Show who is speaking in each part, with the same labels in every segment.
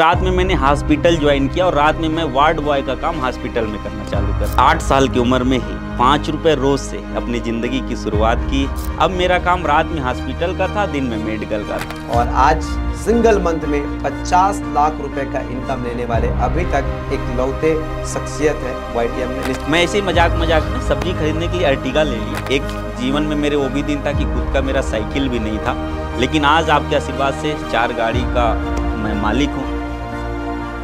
Speaker 1: रात में मैंने हॉस्पिटल ज्वाइन किया और रात में मैं वार्ड बॉय का काम हॉस्पिटल में करना चालू कर आठ साल की उम्र में ही पाँच रुपये रोज से अपनी ज़िंदगी की शुरुआत की अब मेरा काम रात में हॉस्पिटल का था दिन में मेडिकल का था
Speaker 2: और आज सिंगल मंथ में 50 लाख रुपए का इनकम लेने वाले अभी तक एक लौते शख्सियत
Speaker 1: है में मैं ऐसे मजाक मजाक में सब्जी खरीदने के लिए अर्टिगा ले ली एक जीवन में मेरे वो भी दिन था कि खुद का मेरा साइकिल भी नहीं था लेकिन आज आपके आशीर्वाद से चार गाड़ी का मैं मालिक हूँ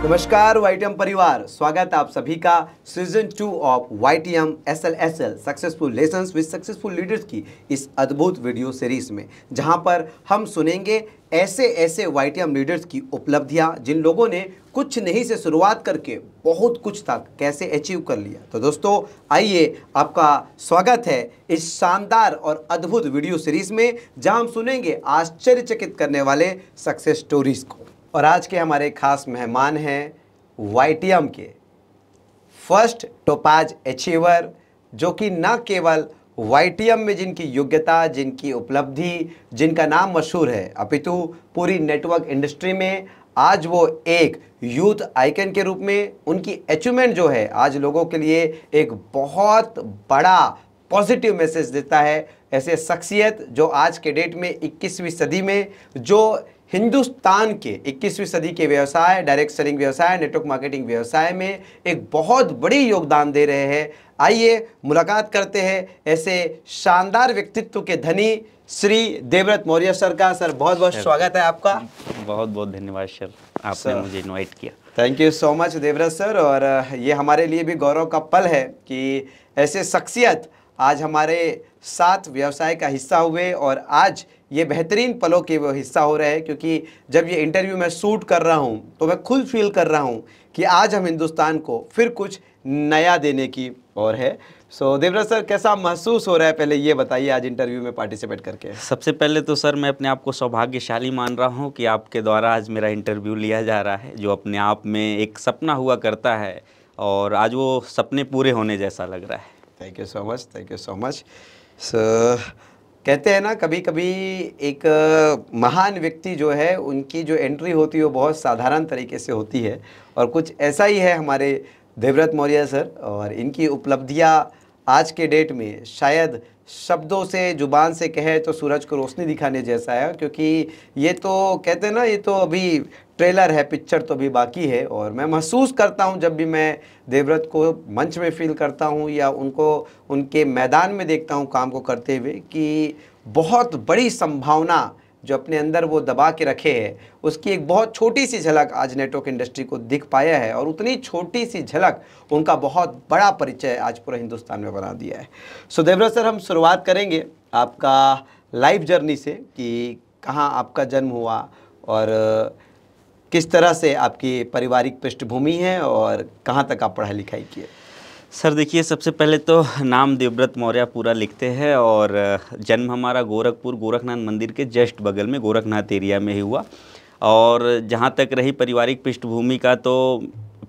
Speaker 2: नमस्कार वाईटीएम परिवार स्वागत है आप सभी का season two of YTM SLSL successful lessons with successful leaders की इस अद्भुत वीडियो सीरीज में जहां पर हम सुनेंगे ऐसे ऐसे वाईटीएम लीडर्स की उपलब्धियां जिन लोगों ने कुछ नहीं से शुरुआत करके बहुत कुछ तक कैसे अचीव कर लिया तो दोस्तों आइए आपका स्वागत है इस शानदार और अद्भुत वीडियो सीरीज में जहां हम सुनेंगे आश्चर्यचकित करने वाले सक्सेस स्टोरीज को और आज के हमारे खास मेहमान हैं वाई के फर्स्ट टोपाज अचीवर जो कि न केवल वाई में जिनकी योग्यता जिनकी उपलब्धि जिनका नाम मशहूर है अपितु पूरी नेटवर्क इंडस्ट्री में आज वो एक यूथ आइकन के रूप में उनकी अचीवमेंट जो है आज लोगों के लिए एक बहुत बड़ा पॉजिटिव मैसेज देता है ऐसे शख्सियत जो आज के डेट में 21वीं सदी में जो हिंदुस्तान के 21वीं सदी के व्यवसाय डायरेक्ट सेलिंग व्यवसाय नेटवर्क मार्केटिंग व्यवसाय में एक बहुत बड़ी योगदान दे रहे हैं आइए मुलाकात करते हैं ऐसे शानदार व्यक्तित्व के धनी श्री देवव्रत मौर्य सर का सर बहुत बहुत स्वागत है आपका
Speaker 1: बहुत बहुत धन्यवाद सर आपने सर, मुझे इनवाइट किया
Speaker 2: thank you so much Devvrat sir और ये हमारे लिए भी गौरव का पल है कि ऐसे शख्सियत आज हमारे साथ व्यवसाय का हिस्सा हुए और आज ये बेहतरीन पलों के वो हिस्सा हो रहे हैं क्योंकि जब ये इंटरव्यू मैं शूट कर रहा हूँ तो मैं खुद फील कर रहा हूँ कि आज हम हिंदुस्तान को फिर कुछ नया देने की और है सो so, देवराज सर कैसा महसूस हो रहा है पहले ये बताइए आज इंटरव्यू में पार्टिसिपेट करके
Speaker 1: सबसे पहले तो सर मैं अपने आप को सौभाग्यशाली मान रहा हूँ कि आपके द्वारा आज मेरा इंटरव्यू लिया जा रहा है जो अपने आप में एक सपना हुआ करता है और आज वो सपने पूरे होने जैसा लग रहा है
Speaker 2: thank you so much thank you so much sir कहते हैं ना कभी कभी एक महान व्यक्ति जो है उनकी जो एंट्री होती है वो बहुत साधारण तरीके से होती है और कुछ ऐसा ही है हमारे देवव्रत मौर्य सर और इनकी उपलब्धियाँ आज के डेट में शायद शब्दों से जुबान से कहे तो सूरज को रोशनी दिखाने जैसा है क्योंकि ये तो कहते हैं ना ये तो अभी ट्रेलर है पिक्चर तो भी बाकी है और मैं महसूस करता हूं जब भी मैं देवव्रत को मंच में फील करता हूं या उनको उनके मैदान में देखता हूं काम को करते हुए कि बहुत बड़ी संभावना जो अपने अंदर वो दबा के रखे है उसकी एक बहुत छोटी सी झलक आज नेटवर्क इंडस्ट्री को दिख पाया है और उतनी छोटी सी झलक उनका बहुत बड़ा परिचय आज पूरे हिंदुस्तान में बना दिया है सो देवव्रत सर हम शुरुआत करेंगे आपका लाइफ जर्नी से कि कहाँ आपका जन्म हुआ और
Speaker 1: किस तरह से आपकी पारिवारिक पृष्ठभूमि है और कहाँ तक आप पढ़ाई लिखाई की है सर देखिए सबसे पहले तो नाम देवव्रत मौर्य पूरा लिखते हैं और जन्म हमारा गोरखपुर गोरखनाथ मंदिर के जस्ट बगल में गोरखनाथ एरिया में ही हुआ और जहाँ तक रही पारिवारिक पृष्ठभूमि का तो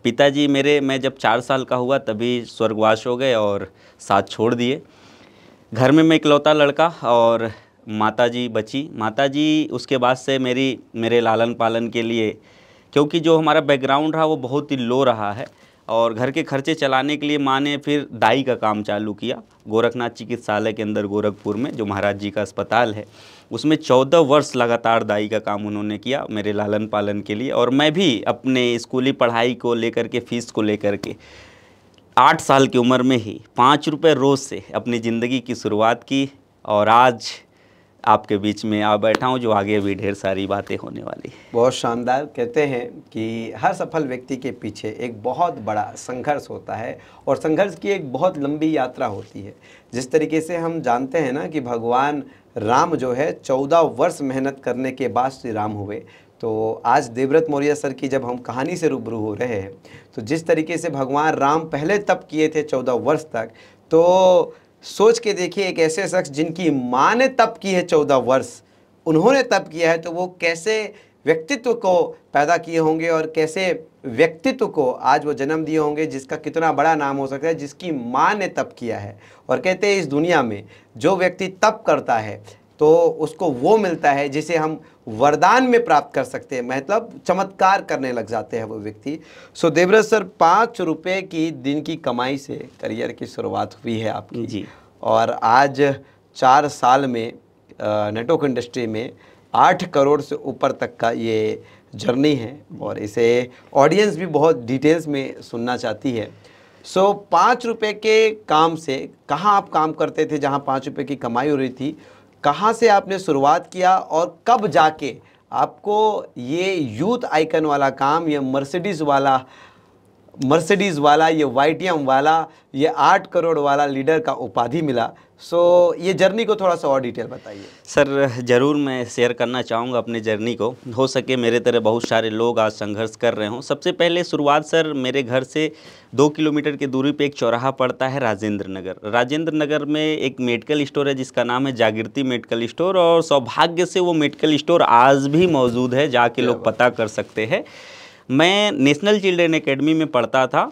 Speaker 1: पिताजी मेरे मैं जब चार साल का हुआ तभी स्वर्गवास हो गए और साथ छोड़ दिए घर में मैं इकलौता लड़का और माताजी बची माताजी उसके बाद से मेरी मेरे लालन पालन के लिए क्योंकि जो हमारा बैकग्राउंड रहा वो बहुत ही लो रहा है और घर के खर्चे चलाने के लिए माँ ने फिर दाई का काम चालू किया गोरखनाथ चिकित्सालय के अंदर गोरखपुर में जो महाराज जी का अस्पताल है उसमें चौदह वर्ष लगातार दाई का काम उन्होंने किया मेरे लालन पालन के लिए और मैं भी अपने स्कूली पढ़ाई को लेकर के फ़ीस को लेकर के आठ साल की उम्र में ही पाँच रुपये रोज़ से अपनी ज़िंदगी की शुरुआत की और आज आपके बीच में आ बैठा हूँ जो आगे भी ढेर सारी बातें होने वाली है
Speaker 2: बहुत शानदार कहते हैं कि हर सफल व्यक्ति के पीछे एक बहुत बड़ा संघर्ष होता है और संघर्ष की एक बहुत लंबी यात्रा होती है जिस तरीके से हम जानते हैं ना कि भगवान राम जो है चौदह वर्ष मेहनत करने के बाद श्री राम हुए तो आज देवव्रत मौर्य सर की जब हम कहानी से रूबरू हो रहे हैं तो जिस तरीके से भगवान राम पहले तप किए थे चौदह वर्ष तक तो सोच के देखिए एक ऐसे शख्स जिनकी माँ ने तप की है चौदह वर्ष उन्होंने तप किया है तो वो कैसे व्यक्तित्व को पैदा किए होंगे और कैसे व्यक्तित्व को आज वो जन्म दिए होंगे जिसका कितना बड़ा नाम हो सकता है जिसकी माँ ने तप किया है और कहते हैं इस दुनिया में जो व्यक्ति तप करता है तो उसको वो मिलता है जिसे हम वरदान में प्राप्त कर सकते हैं मतलब चमत्कार करने लग जाते हैं वो व्यक्ति सो देवरज सर पाँच रुपये की दिन की कमाई से करियर की शुरुआत हुई है आपकी जी और आज चार साल में नेटवर्क इंडस्ट्री में आठ करोड़ से ऊपर तक का ये जर्नी है और इसे ऑडियंस भी बहुत डिटेल्स में सुनना चाहती है सो पाँच रुपये के काम से कहाँ आप काम करते थे जहाँ पाँच रुपये की कमाई हो रही थी कहाँ से आपने शुरुआत किया और कब जाके आपको ये यूथ आइकन वाला काम या मर्सिडीज़ वाला मर्सिडीज़ वाला ये वाई वाला ये आठ करोड़ वाला लीडर का उपाधि मिला सो ये जर्नी को थोड़ा सा और डिटेल
Speaker 1: बताइए सर ज़रूर मैं शेयर करना चाहूँगा अपने जर्नी को हो सके मेरे तरह बहुत सारे लोग आज संघर्ष कर रहे हों सबसे पहले शुरुआत सर मेरे घर से दो किलोमीटर की दूरी पे एक चौराहा पड़ता है राजेंद्र नगर राजेंद्र नगर में एक मेडिकल स्टोर है जिसका नाम है जागृति मेडिकल स्टोर और सौभाग्य से वो मेडिकल स्टोर आज भी मौजूद है जाके लोग पता कर सकते हैं मैं नेशनल चिल्ड्रेन एकेडमी में पढ़ता था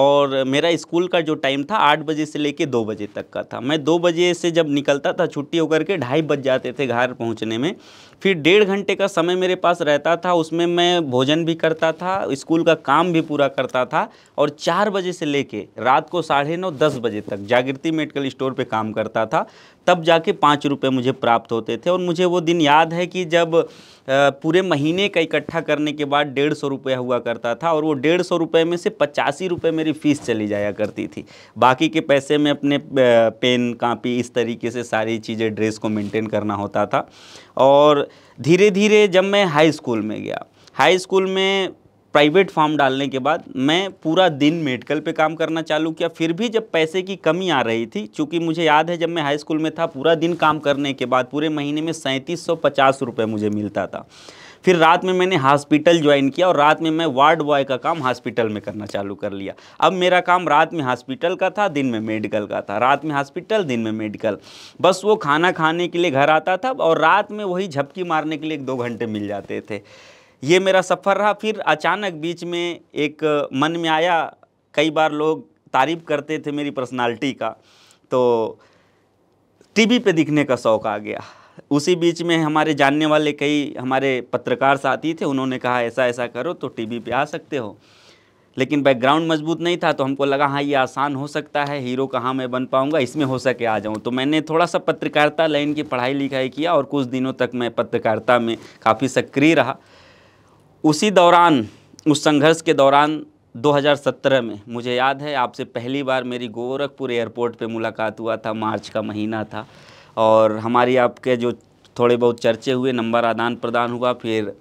Speaker 1: और मेरा स्कूल का जो टाइम था आठ बजे से लेके दो बजे तक का था मैं दो बजे से जब निकलता था छुट्टी होकर के ढाई बज जाते थे घर पहुंचने में फिर डेढ़ घंटे का समय मेरे पास रहता था उसमें मैं भोजन भी करता था स्कूल का काम भी पूरा करता था और चार बजे से लेके रात को साढ़े नौ दस बजे तक जागृति मेडिकल स्टोर पर काम करता था तब जाके पाँच रुपये मुझे प्राप्त होते थे और मुझे वो दिन याद है कि जब पूरे महीने का इकट्ठा करने के बाद डेढ़ सौ रुपया हुआ करता था और वो डेढ़ सौ रुपये में से पचासी रुपये मेरी फ़ीस चली जाया करती थी बाकी के पैसे में अपने पेन कापी इस तरीके से सारी चीज़ें ड्रेस को मेनटेन करना होता था और धीरे धीरे जब मैं हाई स्कूल में गया हाई स्कूल में प्राइवेट फॉर्म डालने के बाद मैं पूरा दिन मेडिकल पे काम करना चालू किया फिर भी जब पैसे की कमी आ रही थी चूँकि मुझे याद है जब मैं हाई स्कूल में था पूरा दिन काम करने के बाद पूरे महीने में सैंतीस सौ पचास रुपये मुझे मिलता था फिर रात में मैंने हॉस्पिटल ज्वाइन किया और रात में मैं वार्ड बॉय का काम हॉस्पिटल में करना चालू कर लिया अब मेरा काम रात में हॉस्पिटल का था दिन में मेडिकल का था रात में हॉस्पिटल दिन में मेडिकल बस वो खाना खाने के लिए घर आता था और रात में वही झपकी मारने के लिए एक दो घंटे मिल जाते थे ये मेरा सफ़र रहा फिर अचानक बीच में एक मन में आया कई बार लोग तारीफ़ करते थे मेरी पर्सनालिटी का तो टीवी पे दिखने का शौक़ आ गया उसी बीच में हमारे जानने वाले कई हमारे पत्रकार साथी थे उन्होंने कहा ऐसा ऐसा करो तो टीवी पे आ सकते हो लेकिन बैकग्राउंड मजबूत नहीं था तो हमको लगा हाँ ये आसान हो सकता है हीरो कहाँ मैं बन पाऊँगा इसमें हो सके आ जाऊँ तो मैंने थोड़ा सा पत्रकारिता लाइन की पढ़ाई लिखाई किया और कुछ दिनों तक मैं पत्रकारिता में काफ़ी सक्रिय रहा उसी दौरान उस संघर्ष के दौरान 2017 में मुझे याद है आपसे पहली बार मेरी गोरखपुर एयरपोर्ट पे मुलाकात हुआ था मार्च का महीना था और हमारी आपके जो थोड़े बहुत चर्चे हुए नंबर आदान प्रदान हुआ फिर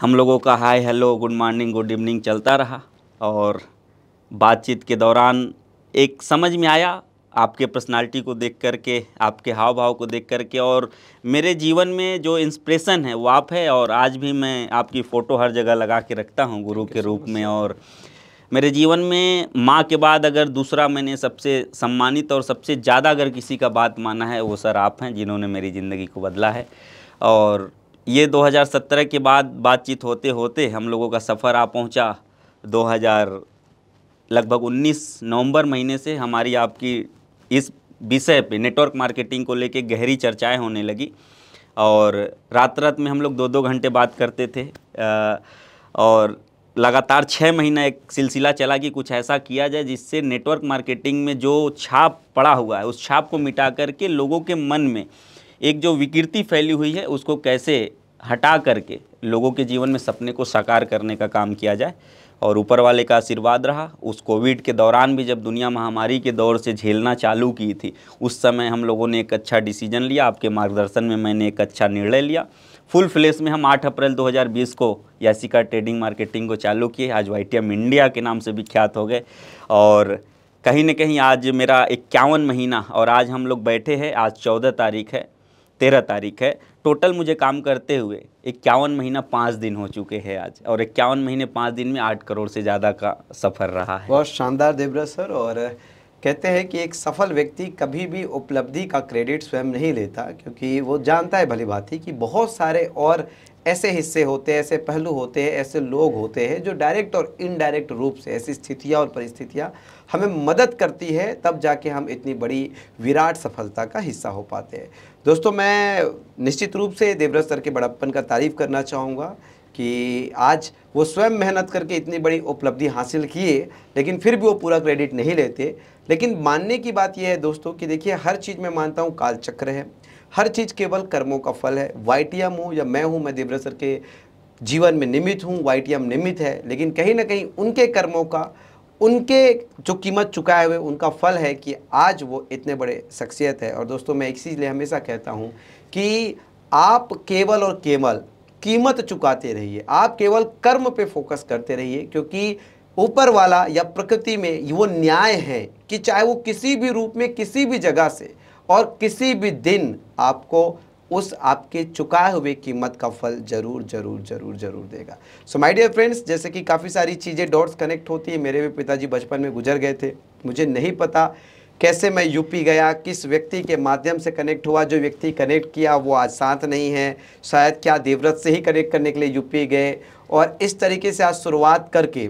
Speaker 1: हम लोगों का hi hello good morning good evening चलता रहा और बातचीत के दौरान एक समझ में आया आपके पर्सनालिटी को देख करके आपके हाव भाव को देख करके और मेरे जीवन में जो इंस्पिरेशन है वो आप है और आज भी मैं आपकी फ़ोटो हर जगह लगा के रखता हूँ गुरु के रूप में और मेरे जीवन में माँ के बाद अगर दूसरा मैंने सबसे सम्मानित और सबसे ज़्यादा अगर किसी का बात माना है वो सर आप हैं जिन्होंने मेरी ज़िंदगी को बदला है और ये 2017 के बाद बातचीत होते होते हम लोगों का सफ़र आ पहुँचा 2000 लगभग 19 नवंबर महीने से हमारी आपकी इस विषय पे नेटवर्क मार्केटिंग को लेके गहरी चर्चाएं होने लगी और रात रात में हम लोग दो दो घंटे बात करते थे और लगातार छः महीना एक सिलसिला चला कि कुछ ऐसा किया जाए जिससे नेटवर्क मार्केटिंग में जो छाप पड़ा हुआ है उस छाप को मिटा करके लोगों के मन में एक जो विकृति फैली हुई है उसको कैसे हटा करके लोगों के जीवन में सपने को साकार करने का काम किया जाए और ऊपर वाले का आशीर्वाद रहा उस कोविड के दौरान भी जब दुनिया महामारी के दौर से झेलना चालू की थी उस समय हम लोगों ने एक अच्छा डिसीजन लिया आपके मार्गदर्शन में मैंने एक अच्छा निर्णय लिया फुल फ्लेस में हम 8 अप्रैल 2020 को यासिका ट्रेडिंग मार्केटिंग को चालू किए आज वाई इंडिया के नाम से विख्यात हो गए और कहीं ना कहीं आज मेरा इक्यावन महीना और आज हम लोग बैठे हैं आज चौदह तारीख है तेरह तारीख है टोटल मुझे काम करते हुए इक्यावन महीना पाँच दिन हो चुके हैं आज और इक्यावन महीने पाँच दिन में आठ करोड़ से ज़्यादा का सफ़र रहा है
Speaker 2: बहुत शानदार देवरा सर और कहते हैं कि एक सफल व्यक्ति कभी भी उपलब्धि का क्रेडिट स्वयं नहीं लेता क्योंकि वो जानता है भली बात ही कि बहुत सारे और ऐसे हिस्से होते हैं ऐसे पहलू होते हैं ऐसे लोग होते हैं जो डायरेक्ट और इनडायरेक्ट रूप से ऐसी स्थितियाँ और परिस्थितियाँ हमें मदद करती है तब जाके हम इतनी बड़ी विराट सफलता का हिस्सा हो पाते हैं दोस्तों मैं निश्चित रूप से देवव्रत सर के बड़प्पन का तारीफ करना चाहूँगा कि आज वो स्वयं मेहनत करके इतनी बड़ी उपलब्धि हासिल किए लेकिन फिर भी वो पूरा क्रेडिट नहीं लेते लेकिन मानने की बात यह है दोस्तों कि देखिए हर चीज़ में मानता हूँ कालचक्र है हर चीज़ केवल कर्मों का फल है वाइटियम हूँ या मैं हूँ मैं देवरा सर के जीवन में निमित हूँ वाइटियम निमित है लेकिन कहीं ना कहीं उनके कर्मों का उनके जो कीमत चुकाए हुए उनका फल है कि आज वो इतने बड़े शख्सियत है और दोस्तों मैं चीज़ लिए हमेशा कहता हूँ कि आप केवल और केवल कीमत चुकाते रहिए आप केवल कर्म पे फोकस करते रहिए क्योंकि ऊपर वाला या प्रकृति में वो न्याय है कि चाहे वो किसी भी रूप में किसी भी जगह से और किसी भी दिन आपको उस आपके चुकाए हुए कीमत का फल जरूर जरूर जरूर जरूर देगा सो माय डियर फ्रेंड्स जैसे कि काफ़ी सारी चीज़ें डॉट्स कनेक्ट होती है मेरे भी पिताजी बचपन में गुजर गए थे मुझे नहीं पता कैसे मैं यूपी गया किस व्यक्ति के माध्यम से कनेक्ट हुआ जो व्यक्ति कनेक्ट किया वो आज साथ नहीं है शायद क्या देवव्रत से ही कनेक्ट करने के लिए यूपी गए और इस तरीके से आज शुरुआत करके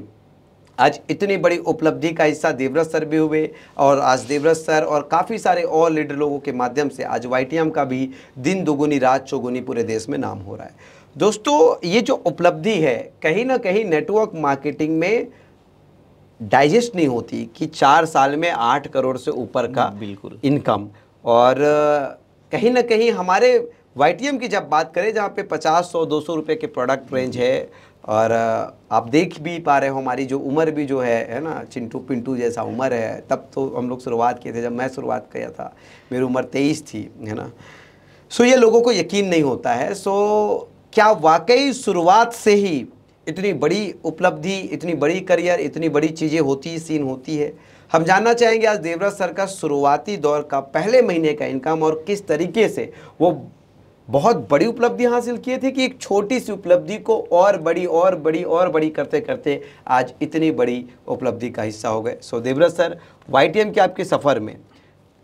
Speaker 2: आज इतनी बड़ी उपलब्धि का हिस्सा देवव्रत सर भी हुए और आज देवव्रत सर और काफ़ी सारे और लीडर लोगों के माध्यम से आज वाई का भी दिन दोगुनी रात चौगुनी पूरे देश में नाम हो रहा है दोस्तों ये जो उपलब्धि है कहीं ना कहीं नेटवर्क मार्केटिंग में डाइजेस्ट नहीं होती कि चार साल में आठ करोड़ से ऊपर का बिल्कुल इनकम और कहीं ना कहीं हमारे वाई की जब बात करें जहाँ पे पचास सौ दो सौ रुपये के प्रोडक्ट रेंज है और आप देख भी पा रहे हो हमारी जो उम्र भी जो है है ना चिंटू पिंटू जैसा उम्र है तब तो हम लोग शुरुआत किए थे जब मैं शुरुआत किया था मेरी उम्र तेईस थी है ना सो ये लोगों को यकीन नहीं होता है सो क्या वाकई शुरुआत से ही इतनी बड़ी उपलब्धि इतनी बड़ी करियर इतनी बड़ी चीज़ें होती सीन होती है हम जानना चाहेंगे आज देवराज सर का शुरुआती दौर का पहले महीने का इनकम और किस तरीके से वो बहुत बड़ी उपलब्धि हासिल किए थी कि एक छोटी सी उपलब्धि को और बड़ी और बड़ी और बड़ी करते करते आज इतनी बड़ी उपलब्धि का हिस्सा हो गए सो देवरत सर वाई के आपके सफ़र में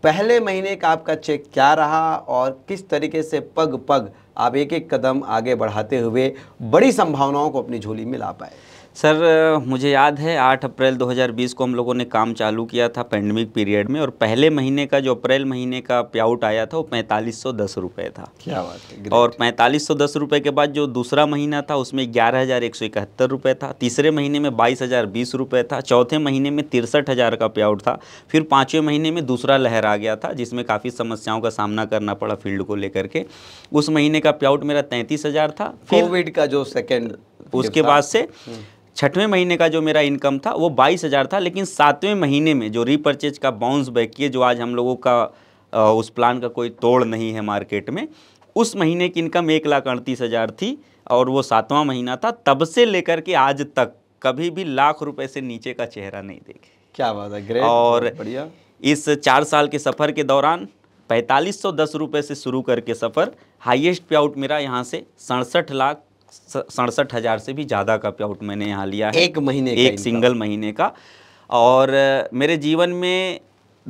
Speaker 2: पहले महीने का आपका चेक क्या रहा और
Speaker 1: किस तरीके से पग पग
Speaker 2: आप एक एक कदम आगे बढ़ाते हुए बड़ी संभावनाओं को अपनी झोली में ला पाए
Speaker 1: सर मुझे याद है 8 अप्रैल 2020 को हम लोगों ने काम चालू किया था पेंडेमिक पीरियड में और पहले महीने का जो अप्रैल महीने का प्याउट आया था वो पैंतालीस सौ दस रुपये था क्या बात है और पैंतालीस सौ दस रुपये के बाद जो दूसरा महीना था उसमें ग्यारह हज़ार एक सौ इकहत्तर रुपये था तीसरे महीने में बाईस हज़ार बीस रुपये था चौथे महीने में तिरसठ हज़ार का प्याउट था फिर पाँचवें महीने में दूसरा लहर आ गया था जिसमें काफ़ी समस्याओं का सामना करना पड़ा फील्ड को लेकर के उस महीने का प्याउट मेरा तैंतीस हज़ार था कोविड का जो सेकेंड उसके बाद से हम्म। छठवें महीने का जो मेरा इनकम था वो बाईस हज़ार था लेकिन सातवें महीने में जो रीपर्चेज का बाउंस बैक किए जो आज हम लोगों का उस प्लान का कोई तोड़ नहीं है मार्केट में उस महीने की इनकम एक लाख अड़तीस हज़ार थी और वो सातवां महीना था तब से लेकर के आज तक कभी भी लाख रुपए से नीचे का चेहरा नहीं देखे क्या बात है ग्रेट और बढ़िया इस चार साल के सफ़र के दौरान पैंतालीस सौ दस रुपये से शुरू करके सफ़र हाईएस्ट पे आउट मेरा यहाँ से सड़सठ लाख सड़सठ हज़ार से भी ज़्यादा का पे आउट मैंने यहाँ लिया है एक महीने एक का सिंगल महीने का और मेरे जीवन में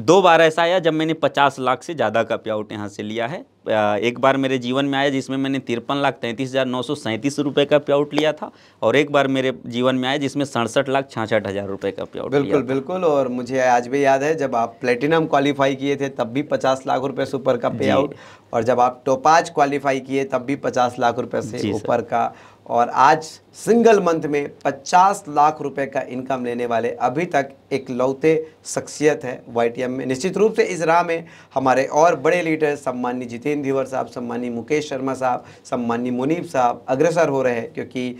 Speaker 1: दो बार ऐसा आया जब मैंने पचास लाख से ज़्यादा का पे आउट यहाँ से लिया है एक बार मेरे जीवन में आया जिसमें मैंने तिरपन लाख तैंतीस हज़ार नौ सौ सैंतीस रुपये का पे आउट लिया था और एक बार मेरे जीवन में आया जिसमें सड़सठ लाख छाछठ हज़ार रुपये का पे आउट बिल्कुल
Speaker 2: बिल्कुल और मुझे आज भी याद है जब आप प्लेटिनम क्वालिफाई किए थे तब भी पचास लाख रुपये से ऊपर का पे आउट और जब आप टोपाज क्वालिफाई किए तब भी पचास लाख रुपये से ऊपर का और आज सिंगल मंथ में पचास लाख रुपए का इनकम लेने वाले अभी तक एक लौते शख्सियत है वाई में निश्चित रूप से इस राह में हमारे और बड़े लीडर सम्मान्य जीते जितेंद्र धीवर साहब सम्मानी मुकेश शर्मा साहब सम्मानी मुनीब साहब अग्रसर हो रहे हैं क्योंकि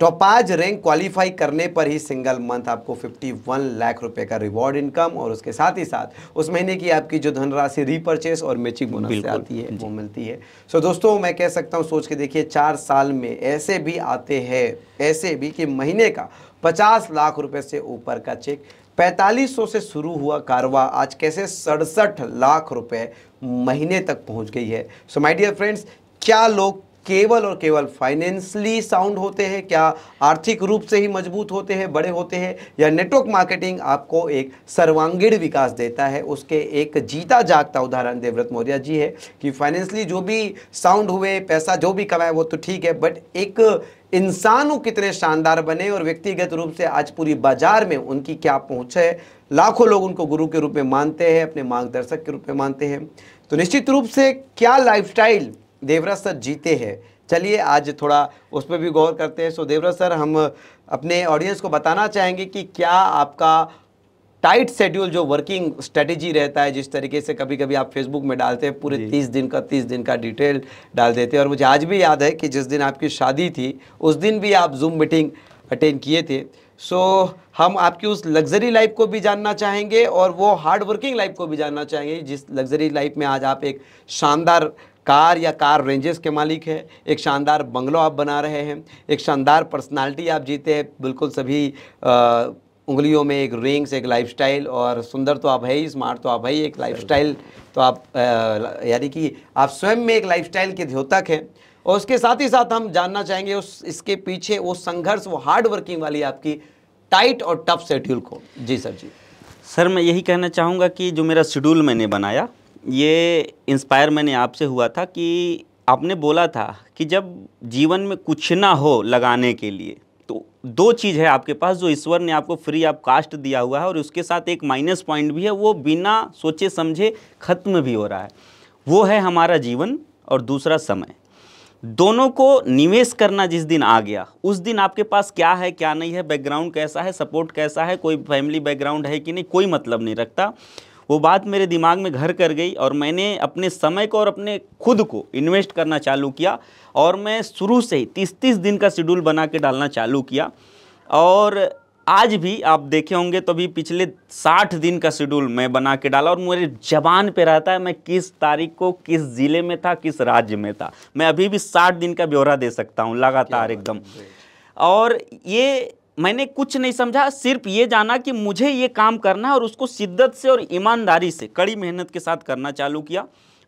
Speaker 2: टॉपाज रैंक क्वालिफाई करने पर ही सिंगल मंथ आपको 51 लाख रुपए का रिवॉर्ड इनकम और उसके साथ ही साथ उस महीने की आपकी जो धनराशि रीपर्चेस और मैचिंग बोनस से आती है वो मिलती है सो so, दोस्तों मैं कह सकता हूँ सोच के देखिए चार साल में ऐसे भी आते हैं ऐसे भी कि महीने का 50 लाख रुपए से ऊपर का चेक पैंतालीस से शुरू हुआ कारवा आज कैसे सड़सठ लाख रुपए महीने तक पहुंच गई है सो माय डियर फ्रेंड्स क्या लोग केवल और केवल फाइनेंशली साउंड होते हैं क्या आर्थिक रूप से ही मजबूत होते हैं बड़े होते हैं या नेटवर्क मार्केटिंग आपको एक सर्वांगीण विकास देता है उसके एक जीता जागता उदाहरण देवव्रत मौर्य जी है कि फाइनेंशली जो भी साउंड हुए पैसा जो भी कमाए वो तो ठीक है बट एक इंसानों कितने शानदार बने और व्यक्तिगत रूप से आज पूरी बाजार में उनकी क्या पहुँच है लाखों लोग उनको गुरु के रूप में मानते हैं अपने मार्गदर्शक के रूप में मानते हैं तो निश्चित रूप से क्या लाइफस्टाइल देवराज सर जीते हैं चलिए आज थोड़ा उस पर भी गौर करते हैं सो देवराज सर हम अपने ऑडियंस को बताना चाहेंगे कि क्या आपका टाइट शेड्यूल जो वर्किंग स्ट्रेटेजी रहता है जिस तरीके से कभी कभी आप फेसबुक में डालते हैं पूरे तीस दिन का तीस दिन का डिटेल डाल देते हैं और मुझे आज भी याद है कि जिस दिन आपकी शादी थी उस दिन भी आप जूम मीटिंग अटेंड किए थे सो so, हम आपकी उस लग्जरी लाइफ को भी जानना चाहेंगे और वो हार्ड वर्किंग लाइफ को भी जानना चाहेंगे जिस लग्जरी लाइफ में आज आप एक शानदार कार या कार रेंजेस के मालिक है एक शानदार बंगलो आप बना रहे हैं एक शानदार पर्सनालिटी आप जीते हैं बिल्कुल सभी आ, उंगलियों में एक रिंग्स एक लाइफस्टाइल और सुंदर तो आप है ही स्मार्ट तो आप है ही एक लाइफस्टाइल तो आप यानी कि आप स्वयं में एक लाइफस्टाइल के द्योतक हैं और उसके साथ ही साथ हम जानना चाहेंगे उस इसके पीछे वो संघर्ष वो हार्ड वर्किंग वाली आपकी टाइट और टफ शेड्यूल को जी सर जी
Speaker 1: सर मैं यही कहना चाहूँगा कि जो मेरा शेड्यूल मैंने बनाया ये इंस्पायर मैंने आपसे हुआ था कि आपने बोला था कि जब जीवन में कुछ ना हो लगाने के लिए तो दो चीज़ है आपके पास जो ईश्वर ने आपको फ्री ऑफ कास्ट दिया हुआ है और उसके साथ एक माइनस पॉइंट भी है वो बिना सोचे समझे खत्म भी हो रहा है वो है हमारा जीवन और दूसरा समय दोनों को निवेश करना जिस दिन आ गया उस दिन आपके पास क्या है क्या नहीं है बैकग्राउंड कैसा है सपोर्ट कैसा है कोई फैमिली बैकग्राउंड है कि नहीं कोई मतलब नहीं रखता वो बात मेरे दिमाग में घर कर गई और मैंने अपने समय को और अपने खुद को इन्वेस्ट करना चालू किया और मैं शुरू से ही तीस तीस दिन का शेड्यूल बना के डालना चालू किया और आज भी आप देखे होंगे तो भी पिछले साठ दिन का शेड्यूल मैं बना के डाला और मेरे जबान पे रहता है मैं किस तारीख को किस ज़िले में था किस राज्य में था मैं अभी भी साठ दिन का ब्यौरा दे सकता हूँ लगातार एकदम और ये मैंने कुछ नहीं समझा सिर्फ ये जाना कि मुझे ये काम करना है और उसको शिद्दत से और ईमानदारी से कड़ी मेहनत के साथ करना चालू किया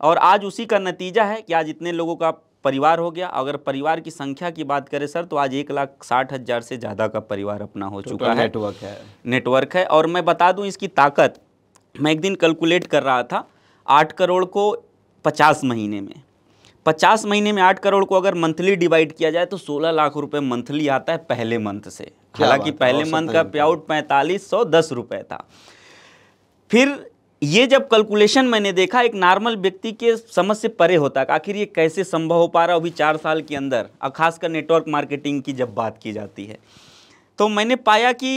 Speaker 1: और आज उसी का नतीजा है कि आज इतने लोगों का परिवार हो गया अगर परिवार की संख्या की बात करें सर तो आज एक लाख साठ हज़ार से ज़्यादा का परिवार अपना हो तो चुका तो है नेटवर्क है नेटवर्क है और मैं बता दूं इसकी ताकत मैं एक दिन कैलकुलेट कर रहा था आठ करोड़ को पचास महीने में पचास महीने में आठ करोड़ को अगर मंथली डिवाइड किया जाए तो सोलह लाख रुपए मंथली आता है पहले मंथ से हालांकि पहले मंथ का पे आउट पैंतालीस सौ दस रुपये था फिर ये जब कैलकुलेशन मैंने देखा एक नॉर्मल व्यक्ति के समझ से परे होता है आखिर ये कैसे संभव हो पा रहा अभी चार साल के अंदर और खासकर नेटवर्क मार्केटिंग की जब बात की जाती है तो मैंने पाया कि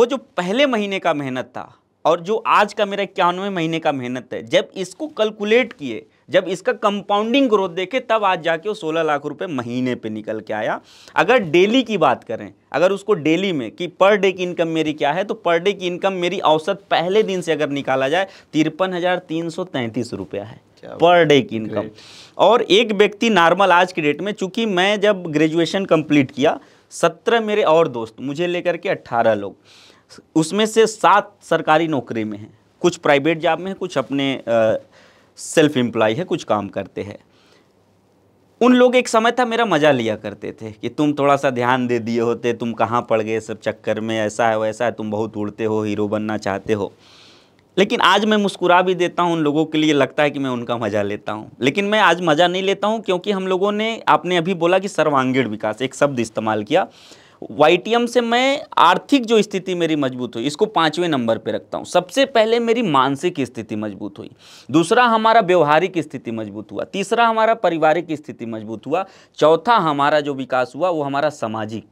Speaker 1: वो जो पहले महीने का मेहनत था और जो आज का मेरा इक्यानवे महीने का मेहनत है जब इसको कैलकुलेट किए जब इसका कंपाउंडिंग ग्रोथ देखे तब आज जाके वो सोलह लाख रुपए महीने पे निकल के आया अगर डेली की बात करें अगर उसको डेली में कि पर डे की इनकम मेरी क्या है तो पर डे की इनकम मेरी औसत पहले दिन से अगर निकाला जाए तिरपन हज़ार तीन सौ तैंतीस रुपया है पर डे की इनकम और एक व्यक्ति नॉर्मल आज के डेट में चूंकि मैं जब ग्रेजुएशन कंप्लीट किया सत्रह मेरे और दोस्त मुझे लेकर के अट्ठारह लोग उसमें से सात सरकारी नौकरी में हैं कुछ प्राइवेट जॉब में हैं कुछ अपने आ, सेल्फ एम्प्लॉय है कुछ काम करते हैं उन लोग एक समय था मेरा मज़ा लिया करते थे कि तुम थोड़ा सा ध्यान दे दिए होते तुम कहाँ पड़ गए सब चक्कर में ऐसा है वैसा है तुम बहुत उड़ते हो हीरो बनना चाहते हो लेकिन आज मैं मुस्कुरा भी देता हूँ उन लोगों के लिए लगता है कि मैं उनका मज़ा लेता हूँ लेकिन मैं आज मज़ा नहीं लेता हूँ क्योंकि हम लोगों ने आपने अभी बोला कि सर्वांगीण विकास एक शब्द इस्तेमाल किया वाई से मैं आर्थिक जो स्थिति मेरी मजबूत हुई इसको पाँचवें नंबर पे रखता हूँ सबसे पहले मेरी मानसिक स्थिति मजबूत हुई दूसरा हमारा व्यवहारिक स्थिति मजबूत हुआ तीसरा हमारा पारिवारिक स्थिति मजबूत हुआ चौथा हमारा जो विकास हुआ वो हमारा सामाजिक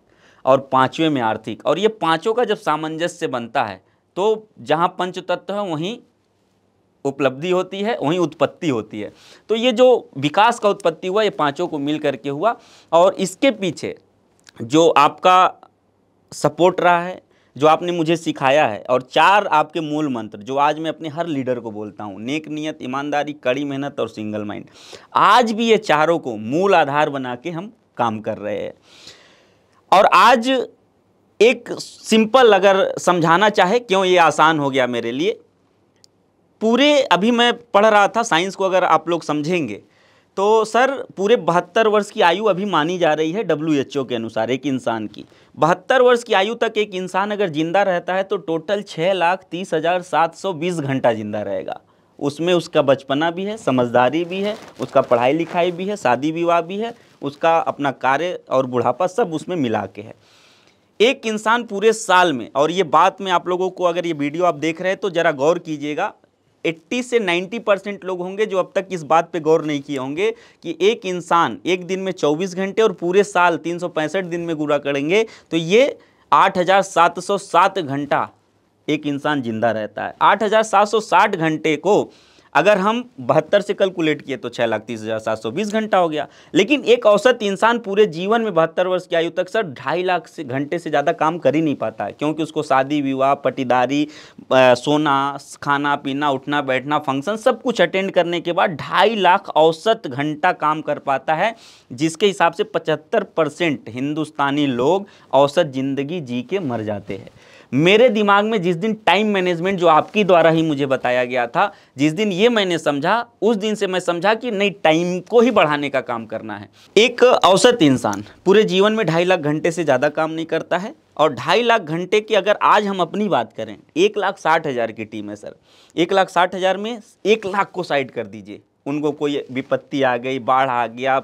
Speaker 1: और पाँचवें में आर्थिक और ये पाँचों का जब सामंजस्य बनता है तो जहाँ पंच तत्व है वहीं उपलब्धि होती है वहीं उत्पत्ति होती है तो ये जो विकास का उत्पत्ति हुआ ये पाँचों को मिल करके हुआ और इसके पीछे जो आपका सपोर्ट रहा है जो आपने मुझे सिखाया है और चार आपके मूल मंत्र जो आज मैं अपने हर लीडर को बोलता हूँ नेक नियत ईमानदारी कड़ी मेहनत और सिंगल माइंड आज भी ये चारों को मूल आधार बना के हम काम कर रहे हैं और आज एक सिंपल अगर समझाना चाहे क्यों ये आसान हो गया मेरे लिए पूरे अभी मैं पढ़ रहा था साइंस को अगर आप लोग समझेंगे तो सर पूरे बहत्तर वर्ष की आयु अभी मानी जा रही है डब्ल्यू के अनुसार एक इंसान की बहत्तर वर्ष की आयु तक एक इंसान अगर जिंदा रहता है तो टोटल छः लाख तीस हज़ार सात सौ बीस घंटा जिंदा रहेगा उसमें उसका बचपना भी है समझदारी भी है उसका पढ़ाई लिखाई भी है शादी विवाह भी है उसका अपना कार्य और बुढ़ापा सब उसमें मिला के है एक इंसान पूरे साल में और ये बात में आप लोगों को अगर ये वीडियो आप देख रहे हैं तो ज़रा गौर कीजिएगा 80 से 90 परसेंट लोग होंगे जो अब तक इस बात पे गौर नहीं किए होंगे कि एक इंसान एक दिन में 24 घंटे और पूरे साल तीन दिन में पूरा करेंगे तो ये 8,707 घंटा एक इंसान जिंदा रहता है 8,760 घंटे को अगर हम बहत्तर से कैलकुलेट किए तो छः लाख तीस हज़ार सात सौ बीस घंटा हो गया लेकिन एक औसत इंसान पूरे जीवन में बहत्तर वर्ष की आयु तक सर ढाई लाख से घंटे से ज़्यादा काम कर ही नहीं पाता है क्योंकि उसको शादी विवाह पटीदारी सोना खाना पीना उठना बैठना फंक्शन सब कुछ अटेंड करने के बाद ढाई लाख औसत घंटा काम कर पाता है जिसके हिसाब से पचहत्तर परसेंट हिंदुस्तानी लोग औसत ज़िंदगी जी के मर जाते हैं मेरे दिमाग में जिस दिन टाइम मैनेजमेंट जो आपके द्वारा ही मुझे बताया गया था जिस दिन ये मैंने समझा उस दिन से मैं समझा कि नहीं टाइम को ही बढ़ाने का काम करना है एक औसत इंसान पूरे जीवन में ढाई लाख घंटे से ज़्यादा काम नहीं करता है और ढाई लाख घंटे की अगर आज हम अपनी बात करें एक लाख साठ हज़ार की टीम है सर एक लाख साठ हज़ार में एक लाख को साइड कर दीजिए उनको कोई विपत्ति आ गई बाढ़ आ गया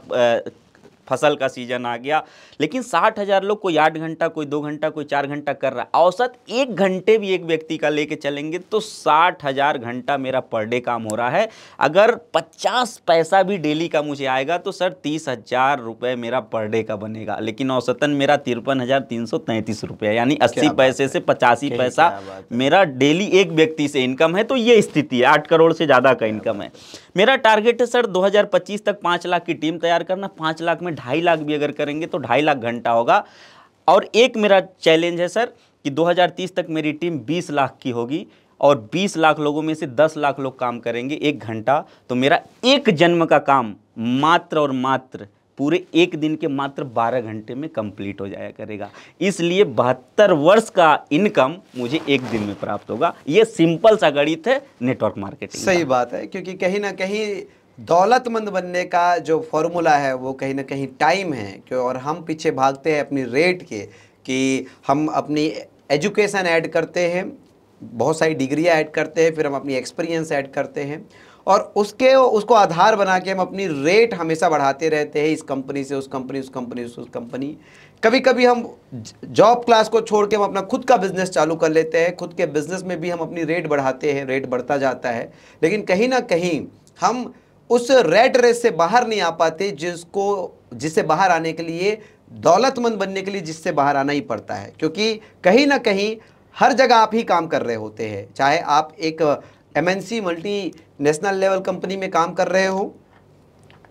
Speaker 1: फसल का सीजन आ गया लेकिन साठ हज़ार लोग कोई आठ घंटा कोई दो घंटा कोई चार घंटा कर रहा है औसत एक घंटे भी एक व्यक्ति का लेके चलेंगे तो साठ हज़ार घंटा मेरा पर डे काम हो रहा है अगर पचास पैसा भी डेली का मुझे आएगा तो सर तीस हज़ार रुपये मेरा पर डे का बनेगा लेकिन औसतन मेरा तिरपन हज़ार तीन सौ तैंतीस रुपये यानी अस्सी पैसे से पचासी पैसा मेरा डेली एक व्यक्ति से इनकम है तो ये स्थिति है आठ करोड़ से ज़्यादा का इनकम है मेरा टारगेट है सर दो तक पाँच लाख की टीम तैयार करना पाँच लाख में ढाई लाख भी अगर करेंगे तो ढाई लाख घंटा होगा और एक मेरा चैलेंज है सर कि 2030 तक मेरी टीम 20 लाख की होगी और 20 लाख लोगों में से 10 लाख लोग काम करेंगे एक घंटा तो मेरा एक जन्म का काम मात्र और मात्र पूरे एक दिन के मात्र 12 घंटे में कंप्लीट हो जाया करेगा इसलिए बहत्तर वर्ष का इनकम मुझे एक दिन में प्राप्त होगा ये सिंपल सा गणित है नेटवर्क मार्केटिंग सही
Speaker 2: बात है क्योंकि कहीं ना कहीं दौलतमंद बनने का जो फॉर्मूला है वो कहीं ना कहीं टाइम है क्यों और हम पीछे भागते हैं अपनी रेट के कि हम अपनी एजुकेशन ऐड करते हैं बहुत सारी डिग्रियाँ ऐड करते हैं फिर हम अपनी एक्सपीरियंस ऐड करते हैं और उसके उसको आधार बना के हम अपनी रेट हमेशा बढ़ाते रहते हैं इस कंपनी से उस कंपनी उस कंपनी से उस कंपनी कभी कभी हम जॉब क्लास को छोड़ के हम अपना खुद का बिजनेस चालू कर लेते हैं खुद के बिजनेस में भी हम अपनी रेट बढ़ाते हैं रेट बढ़ता जाता है लेकिन कहीं ना कहीं हम उस रेड रेस से बाहर नहीं आ पाते जिसको जिसे बाहर आने के लिए दौलतमंद बनने के लिए जिससे बाहर आना ही पड़ता है क्योंकि कहीं ना कहीं हर जगह आप ही काम कर रहे होते हैं चाहे आप एक MNC multinational level company में काम कर रहे हो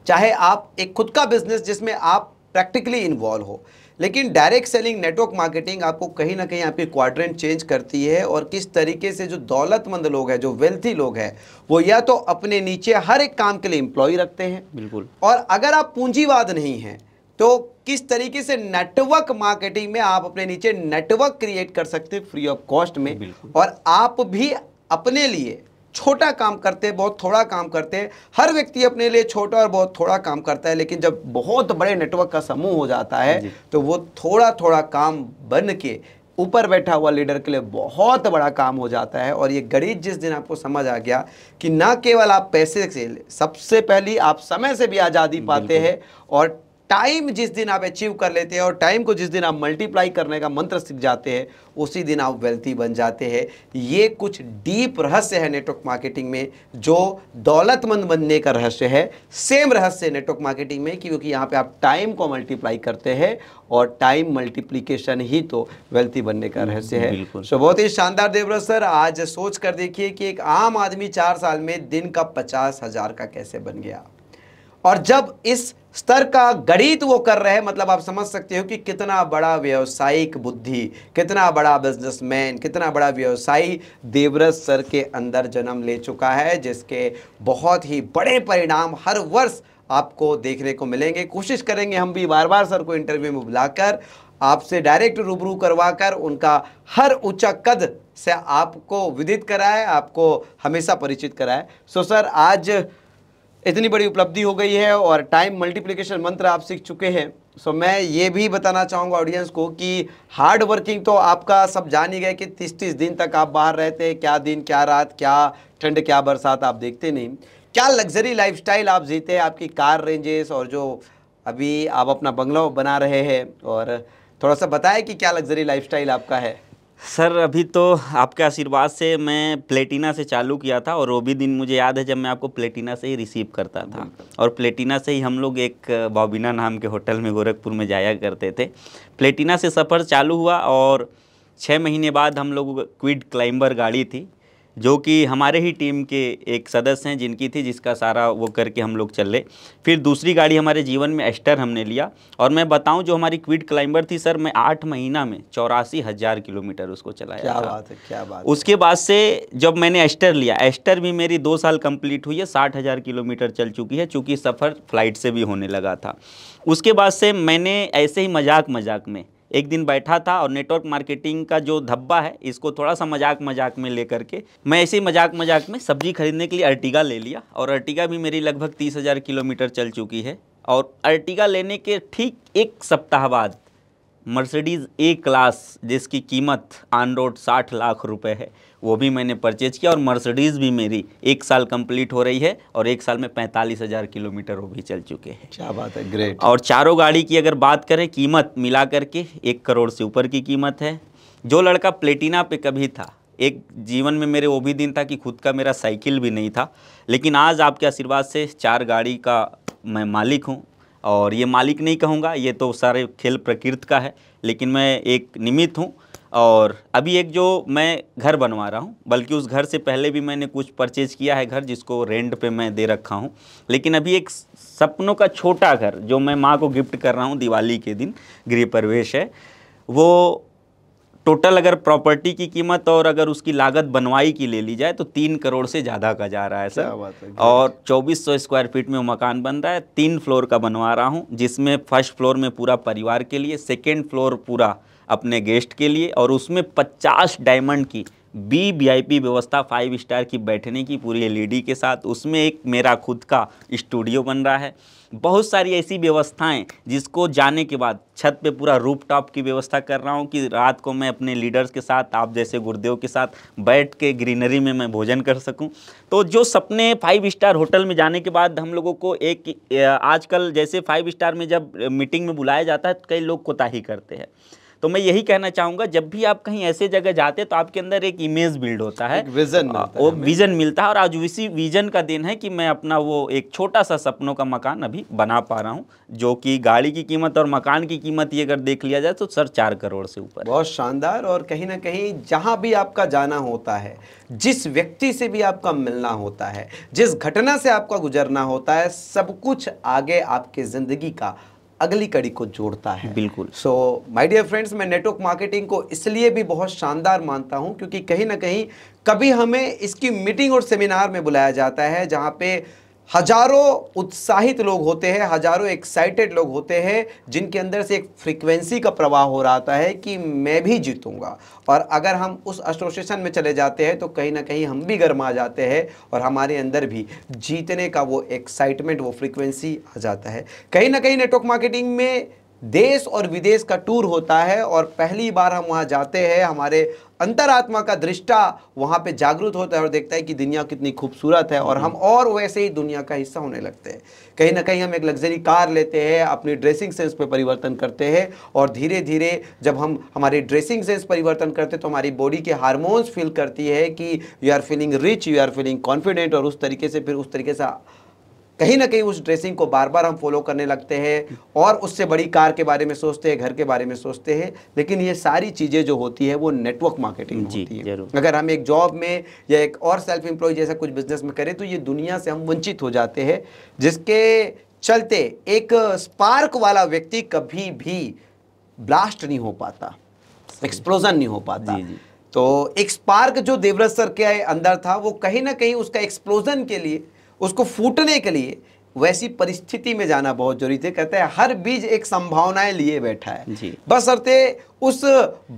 Speaker 2: चाहे आप एक खुद का बिजनेस जिसमें आप प्रैक्टिकली इन्वॉल्व हो लेकिन डायरेक्ट सेलिंग नेटवर्क मार्केटिंग आपको कहीं ना कहीं आपकी क्वाड्रेंट चेंज करती है और किस तरीके से जो दौलतमंद लोग हैं जो वेल्थी लोग हैं वो या तो अपने नीचे हर एक काम के लिए इंप्लॉय रखते हैं बिल्कुल और अगर आप पूंजीवाद नहीं हैं तो किस तरीके से नेटवर्क मार्केटिंग में आप अपने नीचे नेटवर्क क्रिएट कर सकते हैं फ्री ऑफ कॉस्ट में और आप भी अपने लिए छोटा काम करते बहुत थोड़ा काम करते हर व्यक्ति अपने लिए छोटा और बहुत थोड़ा काम करता है लेकिन जब बहुत बड़े नेटवर्क का समूह हो जाता है तो वो थोड़ा थोड़ा काम बन के ऊपर बैठा हुआ लीडर के लिए बहुत बड़ा काम हो जाता है और ये गणित जिस दिन आपको समझ आ गया कि ना केवल आप पैसे से सबसे पहली आप समय से भी आज़ादी पाते हैं और टाइम जिस दिन आप अचीव कर लेते हैं और टाइम को जिस दिन आप मल्टीप्लाई करने का मंत्र सीख जाते हैं उसी दिन आप वेल्थी बन जाते हैं ये कुछ डीप रहस्य है नेटवर्क मार्केटिंग में जो दौलतमंद बनने का रहस्य है सेम रहस्य नेटवर्क मार्केटिंग में क्योंकि यहाँ पे आप टाइम को मल्टीप्लाई करते हैं और टाइम मल्टीप्लीकेशन ही तो वेल्थी बनने का रहस्य है सो बहुत ही शानदार देवव्रत सर आज सोच कर देखिए कि एक आम आदमी चार साल में दिन का पचास हजार का कैसे बन गया और जब इस स्तर का गणित वो कर रहे हैं मतलब आप समझ सकते हो कि कितना बड़ा व्यवसायिक बुद्धि कितना बड़ा बिजनेसमैन कितना बड़ा व्यवसायी देवव्रत सर के अंदर जन्म ले चुका है जिसके बहुत ही बड़े परिणाम हर वर्ष आपको देखने को मिलेंगे कोशिश करेंगे हम भी बार बार सर को इंटरव्यू में बुलाकर आपसे डायरेक्ट रूबरू करवाकर उनका हर ऊंचा कद से आपको विदित कराए आपको हमेशा परिचित कराए सो सर आज इतनी बड़ी उपलब्धि हो गई है और टाइम मल्टीप्लिकेशन मंत्र आप सीख चुके हैं सो so, मैं ये भी बताना चाहूँगा ऑडियंस को कि हार्ड वर्किंग तो आपका सब जान ही गए कि तीस तीस दिन तक आप बाहर रहते हैं क्या दिन क्या रात क्या ठंड क्या बरसात आप देखते नहीं क्या लग्जरी लाइफस्टाइल आप जीते हैं आपकी कार रेंजेस और जो अभी आप अपना बंगला बना रहे हैं और थोड़ा सा बताएं कि क्या लग्जरी लाइफस्टाइल
Speaker 1: आपका है सर अभी तो आपके आशीर्वाद से मैं प्लेटिना से चालू किया था और वो भी दिन मुझे याद है जब मैं आपको प्लेटिना से ही रिसीव करता था और प्लेटिना से ही हम लोग एक बॉबिना नाम के होटल में गोरखपुर में जाया करते थे प्लेटिना से सफ़र चालू हुआ और छः महीने बाद हम लोग क्विड क्लाइंबर गाड़ी थी जो कि हमारे ही टीम के एक सदस्य हैं जिनकी थी जिसका सारा वो करके हम लोग चले फिर दूसरी गाड़ी हमारे जीवन में एस्टर हमने लिया और मैं बताऊं जो हमारी क्विड क्लाइंबर थी सर मैं आठ महीना में चौरासी हज़ार किलोमीटर उसको चलाया क्या बात है क्या बात उसके बाद से जब मैंने एस्टर लिया एस्टर भी मेरी दो साल कम्प्लीट हुई है साठ हज़ार किलोमीटर चल चुकी है चूँकि सफ़र फ्लाइट से भी होने लगा था उसके बाद से मैंने ऐसे ही मजाक मजाक में एक दिन बैठा था और नेटवर्क मार्केटिंग का जो धब्बा है इसको थोड़ा सा मजाक मजाक में लेकर के मैं ऐसे मजाक मजाक में सब्जी खरीदने के लिए अर्टिगा ले लिया और अर्टिगा भी मेरी लगभग तीस हज़ार किलोमीटर चल चुकी है और अर्टिगा लेने के ठीक एक सप्ताह बाद मर्सिडीज़ ए क्लास जिसकी कीमत ऑन रोड साठ लाख रुपये है वो भी मैंने परचेज किया और मर्सिडीज़ भी मेरी एक साल कंप्लीट हो रही है और एक साल में पैंतालीस हज़ार किलोमीटर वो भी चल चुके हैं क्या बात है ग्रेट और चारों गाड़ी की अगर बात करें कीमत मिला करके एक करोड़ से ऊपर की कीमत है जो लड़का प्लेटिना पे कभी था एक जीवन में मेरे वो भी दिन था कि खुद का मेरा साइकिल भी नहीं था लेकिन आज आपके आशीर्वाद से चार गाड़ी का मैं मालिक हूँ और ये मालिक नहीं कहूँगा ये तो सारे खेल प्रकृत का है लेकिन मैं एक निमित्त हूँ और अभी एक जो मैं घर बनवा रहा हूँ बल्कि उस घर से पहले भी मैंने कुछ परचेज किया है घर जिसको रेंट पे मैं दे रखा हूँ लेकिन अभी एक सपनों का छोटा घर जो मैं माँ को गिफ्ट कर रहा हूँ दिवाली के दिन गृह प्रवेश है वो टोटल अगर प्रॉपर्टी की कीमत और अगर उसकी लागत बनवाई की ले ली जाए तो तीन करोड़ से ज़्यादा का जा रहा है सर और चौबीस और 2400 स्क्वायर फीट में मकान बन रहा है तीन फ्लोर का बनवा रहा हूँ जिसमें फर्स्ट फ्लोर में पूरा परिवार के लिए सेकेंड फ्लोर पूरा अपने गेस्ट के लिए और उसमें 50 डायमंड की बी वीआईपी व्यवस्था फाइव स्टार की बैठने की पूरी एलईडी के साथ उसमें एक मेरा खुद का स्टूडियो बन रहा है बहुत सारी ऐसी व्यवस्थाएं जिसको जाने के बाद छत पे पूरा रूप टॉप की व्यवस्था कर रहा हूं कि रात को मैं अपने लीडर्स के साथ आप जैसे गुरुदेव के साथ बैठ के ग्रीनरी में मैं भोजन कर सकूं तो जो सपने फाइव स्टार होटल में जाने के बाद हम लोगों को एक आजकल जैसे फाइव स्टार में जब मीटिंग में बुलाया जाता है तो कई लोग कोताही करते हैं तो मैं यही कहना चाहूंगा जब भी आप कहीं ऐसे जगह जाते तो आपके अंदर एक इमेज बिल्ड होता है विजन वो विजन मिलता है और आज उसी विजन का दिन है कि मैं अपना वो एक छोटा सा सपनों का मकान अभी बना पा रहा हूँ जो कि गाड़ी की कीमत और मकान की कीमत ये अगर देख लिया जाए तो सर चार करोड़ से ऊपर बहुत
Speaker 2: शानदार और कहीं ना कहीं जहाँ भी आपका जाना होता है जिस व्यक्ति से भी आपका मिलना होता है जिस घटना से आपका गुजरना होता है सब कुछ आगे आपके ज़िंदगी का अगली कड़ी को जोड़ता है बिल्कुल सो माय डियर फ्रेंड्स मैं नेटवर्क मार्केटिंग को इसलिए भी बहुत शानदार मानता हूं क्योंकि कहीं ना कहीं कभी हमें इसकी मीटिंग और सेमिनार में बुलाया जाता है जहां पे हजारों उत्साहित लोग होते हैं हजारों एक्साइटेड लोग होते हैं जिनके अंदर से एक फ्रीक्वेंसी का प्रवाह हो रहा है कि मैं भी जीतूंगा और अगर हम उस एसोसिएशन में चले जाते हैं तो कहीं ना कहीं हम भी गर्मा जाते हैं और हमारे अंदर भी जीतने का वो एक्साइटमेंट वो फ्रीक्वेंसी आ जाता है कहीं ना कहीं नेटवर्क मार्केटिंग में देश और विदेश का टूर होता है और पहली बार हम वहाँ जाते हैं हमारे अंतरात्मा का दृष्टा वहाँ पे जागरूक होता है और देखता है कि दुनिया कितनी खूबसूरत है और हम और वैसे ही दुनिया का हिस्सा होने लगते हैं कहीं ना कहीं हम एक लग्जरी कार लेते हैं अपनी ड्रेसिंग सेंस पे परिवर्तन करते हैं और धीरे धीरे जब हम हमारे ड्रेसिंग सेंस परिवर्तन करते हैं तो हमारी बॉडी के हारमोन्स फील करती है कि you are feeling rich you are feeling confident और उस तरीके से फिर उस तरीके से कहीं ना कहीं उस ड्रेसिंग को बार बार हम फॉलो करने लगते हैं और उससे बड़ी कार के बारे में सोचते हैं घर के बारे में सोचते हैं लेकिन ये सारी चीज़ें जो होती है वो नेटवर्क मार्केटिंग होती है अगर हम एक जॉब में या एक और सेल्फ एम्प्लॉय जैसा कुछ बिजनेस में करें तो ये दुनिया से हम वंचित हो जाते हैं जिसके चलते एक स्पार्क वाला व्यक्ति कभी भी ब्लास्ट नहीं हो पाता एक्सप्लोजन नहीं हो पाता जी, जी। तो एक स्पार्क जो देवरत सर के अंदर था वो कहीं ना कहीं उसका एक्सप्लोजन के लिए उसको फूटने के लिए वैसी परिस्थिति में जाना बहुत जरूरी थे कहते हैं हर बीज एक संभावनाएं लिए बैठा है जी बसरते उस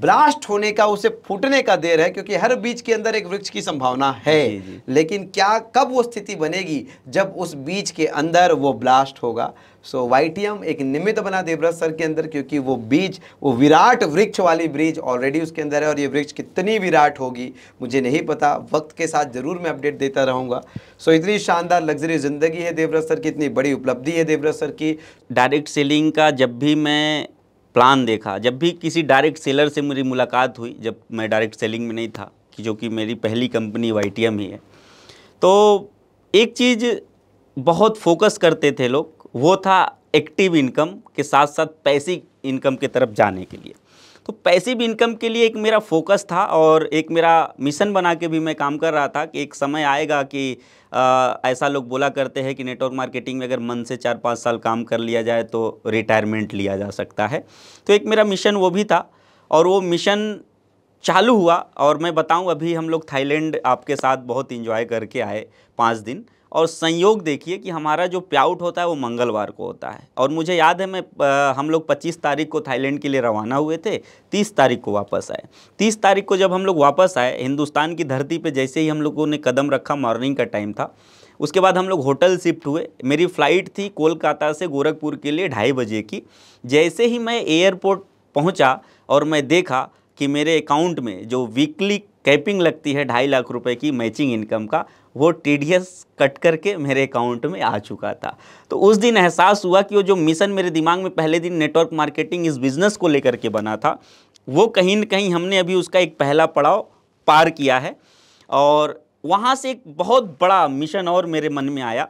Speaker 2: ब्लास्ट होने का उसे फूटने का देर है क्योंकि हर बीज के अंदर एक वृक्ष की संभावना है जी जी। लेकिन क्या कब वो स्थिति बनेगी जब उस बीज के अंदर वो ब्लास्ट होगा सो वाइटियम एक निमित्त बना देवव्रत सर के अंदर क्योंकि वो बीज वो विराट वृक्ष वाली ब्रिज ऑलरेडी उसके अंदर है और ये वृक्ष कितनी विराट होगी मुझे नहीं पता वक्त के साथ ज़रूर मैं अपडेट देता रहूँगा सो so, इतनी शानदार लग्जरी ज़िंदगी है देवव्रत सर की इतनी बड़ी
Speaker 1: उपलब्धि है देवव्रत सर की डायरेक्ट सेलिंग का जब भी मैं प्लान देखा जब भी किसी डायरेक्ट सेलर से मेरी मुलाकात हुई जब मैं डायरेक्ट सेलिंग में नहीं था कि जो कि मेरी पहली कंपनी वाई ही है तो एक चीज़ बहुत फोकस करते थे लोग वो था एक्टिव इनकम के साथ साथ पैसे इनकम की तरफ जाने के लिए तो पैसिव इनकम के लिए एक मेरा फोकस था और एक मेरा मिशन बना के भी मैं काम कर रहा था कि एक समय आएगा कि आ, ऐसा लोग बोला करते हैं कि नेटवर्क मार्केटिंग में अगर मन से चार पाँच साल काम कर लिया जाए तो रिटायरमेंट लिया जा सकता है तो एक मेरा मिशन वो भी था और वो मिशन चालू हुआ और मैं बताऊं अभी हम लोग थाईलैंड आपके साथ बहुत इंजॉय करके आए पाँच दिन और संयोग देखिए कि हमारा जो प्याउट होता है वो मंगलवार को होता है और मुझे याद है मैं आ, हम लोग 25 तारीख को थाईलैंड के लिए रवाना हुए थे 30 तारीख को वापस आए 30 तारीख को जब हम लोग वापस आए हिंदुस्तान की धरती पे जैसे ही हम लोगों ने कदम रखा मॉर्निंग का टाइम था उसके बाद हम लोग होटल शिफ्ट हुए मेरी फ़्लाइट थी कोलकाता से गोरखपुर के लिए ढाई बजे की जैसे ही मैं एयरपोर्ट पहुँचा और मैं देखा कि मेरे अकाउंट में जो वीकली कैपिंग लगती है ढाई लाख रुपए की मैचिंग इनकम का वो टी कट करके मेरे अकाउंट में आ चुका था तो उस दिन एहसास हुआ कि वो जो मिशन मेरे दिमाग में पहले दिन नेटवर्क मार्केटिंग इस बिज़नेस को लेकर के बना था वो कहीं ना कहीं हमने अभी उसका एक पहला पड़ाव पार किया है और वहाँ से एक बहुत बड़ा मिशन और मेरे मन में आया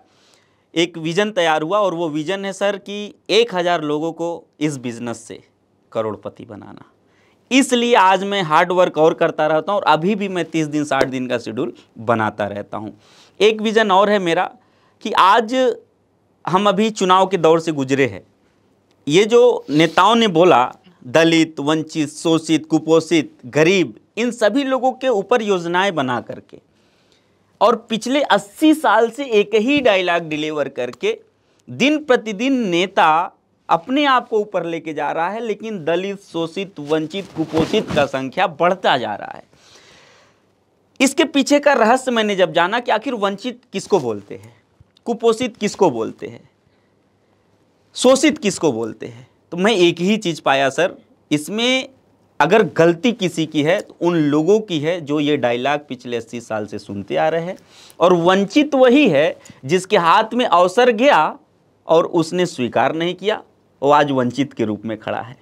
Speaker 1: एक विज़न तैयार हुआ और वो विज़न है सर कि एक हज़ार लोगों को इस बिज़नेस से करोड़पति बनाना इसलिए आज मैं हार्ड वर्क और करता रहता हूँ और अभी भी मैं तीस दिन साठ दिन का शेड्यूल बनाता रहता हूँ एक विज़न और है मेरा कि आज हम अभी चुनाव के दौर से गुजरे हैं ये जो नेताओं ने बोला दलित वंचित शोषित कुपोषित गरीब इन सभी लोगों के ऊपर योजनाएं बना करके और पिछले 80 साल से एक ही डायलॉग डिलीवर करके दिन प्रतिदिन नेता अपने आप को ऊपर लेके जा रहा है लेकिन दलित शोषित वंचित कुपोषित का संख्या बढ़ता जा रहा है इसके पीछे का रहस्य मैंने जब जाना कि आखिर वंचित किसको बोलते हैं कुपोषित किसको बोलते हैं शोषित किसको बोलते हैं तो मैं एक ही चीज़ पाया सर इसमें अगर गलती किसी की है तो उन लोगों की है जो ये डायलॉग पिछले अस्सी साल से सुनते आ रहे हैं और वंचित वही है जिसके हाथ में अवसर गया और उसने स्वीकार नहीं किया वो आज वंचित के रूप में खड़ा है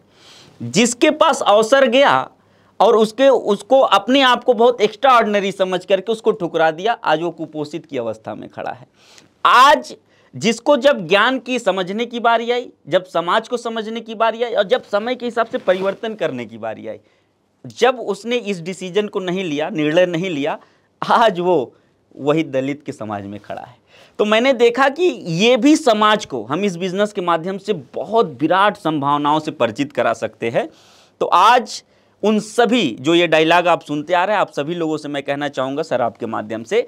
Speaker 1: जिसके पास अवसर गया और उसके उसको अपने आप को बहुत एक्स्ट्रा ऑर्डनरी समझ करके उसको ठुकरा दिया आज वो कुपोषित की अवस्था में खड़ा है आज जिसको जब ज्ञान की समझने की बारी आई जब समाज को समझने की बारी आई और जब समय के हिसाब से परिवर्तन करने की बारी आई जब उसने इस डिसीजन को नहीं लिया निर्णय नहीं लिया आज वो वही दलित के समाज में खड़ा है तो मैंने देखा कि ये भी समाज को हम इस बिजनेस के माध्यम से बहुत विराट संभावनाओं से परिचित करा सकते हैं तो आज उन सभी जो ये डायलॉग आप सुनते आ रहे हैं आप सभी लोगों से मैं कहना चाहूँगा सर आपके माध्यम से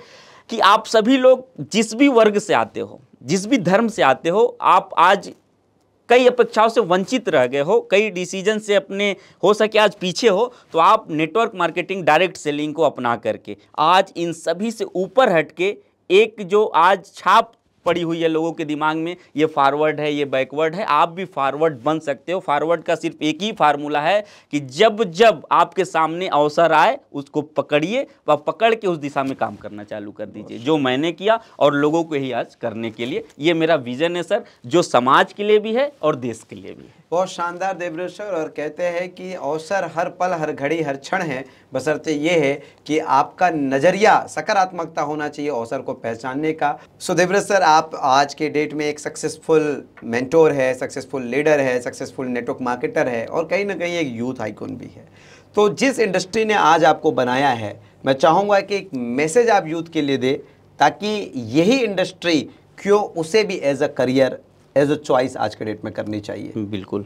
Speaker 1: कि आप सभी लोग जिस भी वर्ग से आते हो जिस भी धर्म से आते हो आप आज कई अपेक्षाओं से वंचित रह गए हो कई डिसीजन से अपने हो सके आज पीछे हो तो आप नेटवर्क मार्केटिंग डायरेक्ट सेलिंग को अपना करके आज इन सभी से ऊपर हट के एक जो आज छाप पड़ी हुई है लोगों के दिमाग में ये फॉरवर्ड है ये बैकवर्ड है आप भी फॉरवर्ड बन सकते हो फॉरवर्ड का सिर्फ एक ही फार्मूला है कि जब जब आपके सामने अवसर आए उसको पकड़िए व पकड़ के उस दिशा में काम करना चालू कर दीजिए जो मैंने किया और लोगों को ही आज करने के लिए ये मेरा विजन है सर जो समाज के लिए भी है और देश के लिए भी है
Speaker 2: बहुत शानदार देवेश्वर और कहते हैं कि अवसर हर पल हर घड़ी हर क्षण है बसरते ये है कि आपका नज़रिया सकारात्मकता होना चाहिए अवसर को पहचानने का सो देवेश्वर आप आज के डेट में एक सक्सेसफुल मेंटोर है सक्सेसफुल लीडर है सक्सेसफुल नेटवर्क मार्केटर है और कहीं ना कहीं एक यूथ आइकॉन भी है तो जिस इंडस्ट्री ने आज आपको बनाया है मैं चाहूँगा कि एक मैसेज आप यूथ के लिए दे ताकि यही इंडस्ट्री क्यों उसे भी as a career
Speaker 1: as a choice आज के डेट में करनी चाहिए बिल्कुल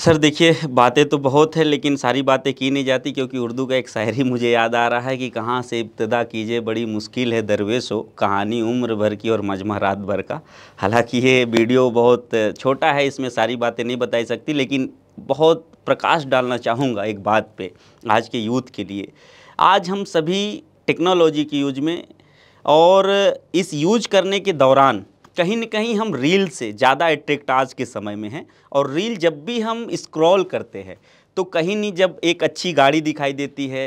Speaker 1: सर देखिए बातें तो बहुत है लेकिन सारी बातें की नहीं जाती क्योंकि उर्दू का एक शायरी मुझे याद आ रहा है कि कहाँ से इब्तदा कीजिए बड़ी मुश्किल है दरवेश हो कहानी उम्र भर की और मजमा रात भर का हालांकि ये वीडियो बहुत छोटा है इसमें सारी बातें नहीं बताई सकती लेकिन बहुत प्रकाश डालना चाहूँगा एक बात पर आज के यूथ के लिए आज हम सभी टेक्नोलॉजी के यूज में और इस यूज करने के दौरान कहीं ना कहीं हम रील से ज़्यादा अट्रैक्ट आज के समय में हैं और रील जब भी हम स्क्रॉल करते हैं तो कहीं नहीं जब एक अच्छी गाड़ी दिखाई देती है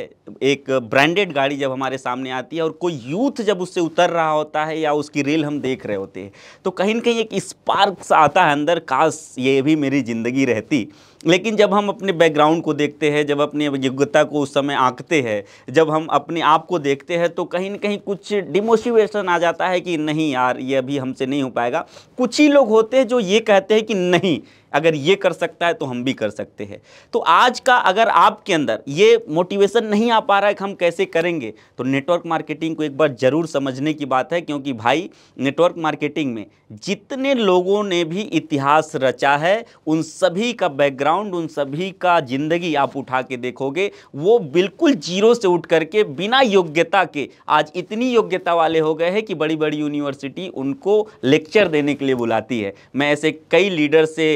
Speaker 1: एक ब्रांडेड गाड़ी जब हमारे सामने आती है और कोई यूथ जब उससे उतर रहा होता है या उसकी रील हम देख रहे होते हैं तो कहीं ना कहीं एक स्पार्क आता है अंदर काश ये भी मेरी ज़िंदगी रहती लेकिन जब हम अपने बैकग्राउंड को देखते हैं जब अपनी योग्यता को उस समय आंकते हैं जब हम अपने आप को देखते हैं तो कहीं ना कहीं कुछ डिमोटिवेशन आ जाता है कि नहीं यार ये अभी हमसे नहीं हो पाएगा कुछ ही लोग होते हैं जो ये कहते हैं कि नहीं अगर ये कर सकता है तो हम भी कर सकते हैं तो आज का अगर आपके अंदर ये मोटिवेशन नहीं आ पा रहा है कि हम कैसे करेंगे तो नेटवर्क मार्केटिंग को एक बार ज़रूर समझने की बात है क्योंकि भाई नेटवर्क मार्केटिंग में जितने लोगों ने भी इतिहास रचा है उन सभी का बैकग्राउंड बैकग्राउंड उन सभी का जिंदगी आप उठा के देखोगे वो बिल्कुल जीरो से उठ करके बिना योग्यता के आज इतनी योग्यता वाले हो गए हैं कि बड़ी बड़ी यूनिवर्सिटी उनको लेक्चर देने के लिए बुलाती है मैं ऐसे कई लीडर से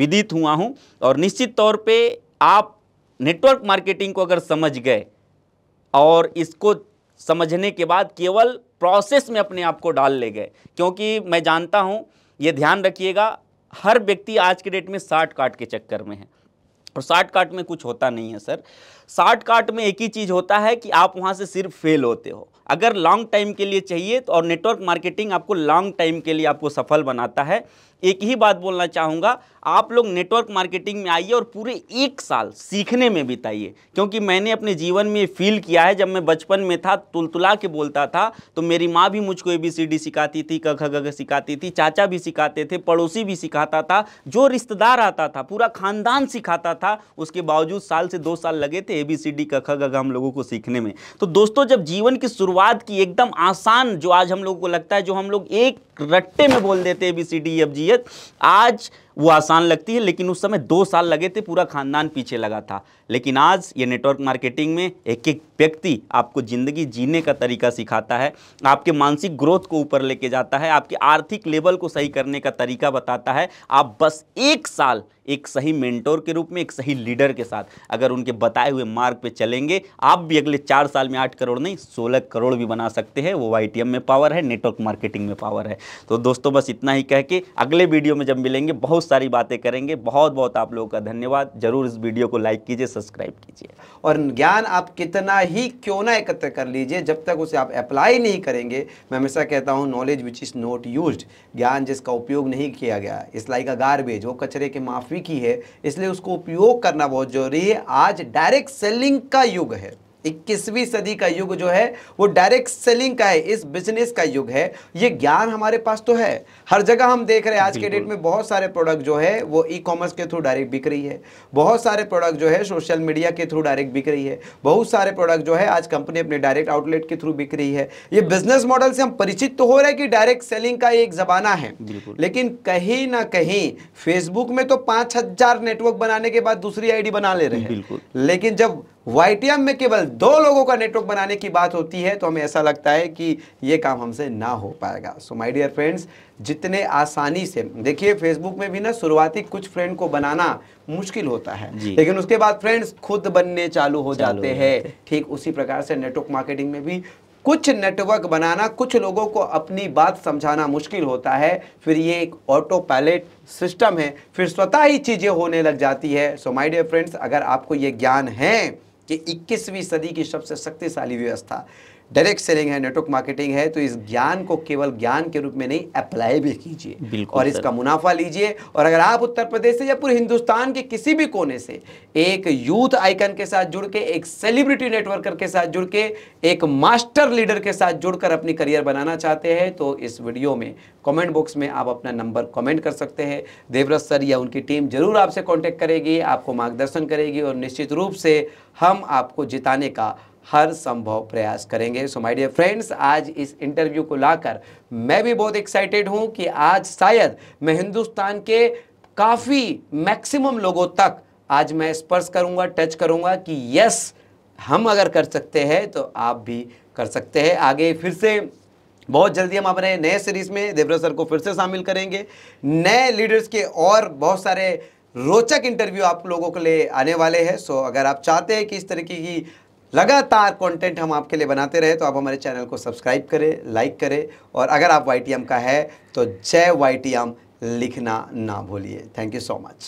Speaker 1: विदित हुआ हूँ और निश्चित तौर पर आप नेटवर्क मार्केटिंग को अगर समझ गए और इसको समझने के बाद केवल प्रोसेस में अपने आप को डाल ले गए क्योंकि मैं जानता हूं ये ध्यान रखिएगा हर व्यक्ति आज के डेट में शार्ट काट के चक्कर में है और शार्ट काट में कुछ होता नहीं है सर शार्ट काट में एक ही चीज़ होता है कि आप वहाँ से सिर्फ फेल होते हो अगर लॉन्ग टाइम के लिए चाहिए तो और नेटवर्क मार्केटिंग आपको लॉन्ग टाइम के लिए आपको सफल बनाता है एक ही बात बोलना चाहूँगा आप लोग नेटवर्क मार्केटिंग में आइए और पूरे एक साल सीखने में बिताइए क्योंकि मैंने अपने जीवन में फील किया है जब मैं बचपन में था तुलतुला के बोलता था तो मेरी माँ भी मुझको ए बी सी डी सिखाती थी क ख ग सिखाती थी चाचा भी सिखाते थे पड़ोसी भी सिखाता था जो रिश्तेदार आता था पूरा खानदान सिखाता था उसके बावजूद साल से दो साल लगे थे ए बी सी डी क ख ग हम लोगों को सीखने में तो दोस्तों जब जीवन की शुरुआत की एकदम आसान जो आज हम लोगों को लगता है जो हम लोग एक रट्टे में बोल देते हैं B C D F G H आज वो आसान लगती है लेकिन उस समय दो साल लगे थे पूरा खानदान पीछे लगा था लेकिन आज ये नेटवर्क मार्केटिंग में एक एक व्यक्ति आपको ज़िंदगी जीने का तरीका सिखाता है आपके मानसिक ग्रोथ को ऊपर लेके जाता है आपके आर्थिक लेवल को सही करने का तरीका बताता है आप बस एक साल एक सही मेंटोर के रूप में एक सही लीडर के साथ अगर उनके बताए हुए मार्ग पे चलेंगे आप भी अगले चार साल में आठ करोड़ नहीं सोलह करोड़ भी बना सकते हैं वो वाई में पावर है नेटवर्क मार्केटिंग में पावर है तो दोस्तों बस इतना ही कह के अगले वीडियो में जब मिलेंगे बहुत बहुत सारी बातें करेंगे बहुत बहुत आप लोगों का धन्यवाद जरूर इस वीडियो को लाइक कीजिए सब्सक्राइब कीजिए और ज्ञान आप कितना ही क्यों ना एकत्र कर लीजिए
Speaker 2: जब तक उसे आप अप्लाई नहीं करेंगे मैं हमेशा कहता हूँ knowledge which is not use ज्ञान जिसका उपयोग नहीं किया गया इस लाइक का गार्बेज वो कचरे के माफी की है इसलिए उसको उपयोग करना बहुत जरूरी है आज डायरेक्ट सेलिंग का युग है इक्कीसवीं सदी का युग जो है वो डायरेक्ट सेलिंग का है इस बिजनेस का युग है ये ज्ञान हमारे पास तो है हर जगह हम देख रहे हैं आज के डेट में बहुत सारे प्रोडक्ट जो है वो ई कॉमर्स के थ्रू डायरेक्ट बिक रही है बहुत सारे प्रोडक्ट जो है सोशल मीडिया के थ्रू डायरेक्ट बिक रही है बहुत सारे प्रोडक्ट जो है आज कंपनी अपने डायरेक्ट आउटलेट के थ्रू बिक रही है ये बिजनेस मॉडल से हम परिचित तो हो रहे हैं कि डायरेक्ट सेलिंग का एक जमाना है लेकिन कहीं ना कहीं फेसबुक में तो पांच नेटवर्क बनाने के बाद दूसरी आई बना ले रहे हैं लेकिन जब वाईटीएम में केवल दो लोगों का नेटवर्क बनाने की बात होती है तो हमें ऐसा लगता है कि ये काम हमसे ना हो पाएगा सो माय डियर फ्रेंड्स जितने आसानी से देखिए फेसबुक में भी ना शुरुआती कुछ फ्रेंड को बनाना मुश्किल होता है लेकिन उसके बाद फ्रेंड्स खुद बनने चालू हो चालू जाते हैं ठीक उसी प्रकार से नेटवर्क मार्केटिंग में भी कुछ नेटवर्क बनाना कुछ लोगों को अपनी बात समझाना मुश्किल होता है फिर ये एक ऑटो पायलट सिस्टम है फिर स्वतः ही चीज़ें होने लग जाती है सो माय डियर फ्रेंड्स अगर आपको ये ज्ञान है कि 21वीं सदी की सबसे शक्तिशाली व्यवस्था डायरेक्ट सेलिंग है नेटवर्क मार्केटिंग है तो इस ज्ञान को केवल ज्ञान के रूप में नहीं अप्लाई भी कीजिए और इसका मुनाफा लीजिए और अगर आप उत्तर प्रदेश से या पूरे हिंदुस्तान के किसी भी कोने से एक यूथ आइकन के साथ जुड़ के एक सेलिब्रिटी नेटवर्कर के साथ जुड़ के एक मास्टर लीडर के साथ जुड़कर अपनी करियर बनाना चाहते हैं तो इस वीडियो में कॉमेंट बॉक्स में आप अपना नंबर कॉमेंट कर सकते हैं देवव्रत सर या उनकी टीम जरूर आपसे कॉन्टेक्ट करेगी आपको मार्गदर्शन करेगी और निश्चित रूप से हम आपको जिताने का हर संभव प्रयास करेंगे सो माय डियर फ्रेंड्स आज इस इंटरव्यू को लाकर मैं भी बहुत एक्साइटेड हूं कि आज शायद मैं हिंदुस्तान के काफ़ी मैक्सिमम लोगों तक आज मैं स्पर्श करूंगा टच करूंगा कि यस हम अगर कर सकते हैं तो आप भी कर सकते हैं आगे फिर से बहुत जल्दी हम अपने नए सीरीज में देवरा सर को फिर से शामिल करेंगे नए लीडर्स के और बहुत सारे रोचक इंटरव्यू आप लोगों के लिए आने वाले हैं सो अगर आप चाहते हैं कि इस तरीके की लगातार कंटेंट हम आपके लिए बनाते रहे तो आप हमारे चैनल को सब्सक्राइब करें लाइक करें और अगर आप वाई का है तो जय वाई लिखना ना भूलिए थैंक यू सो मच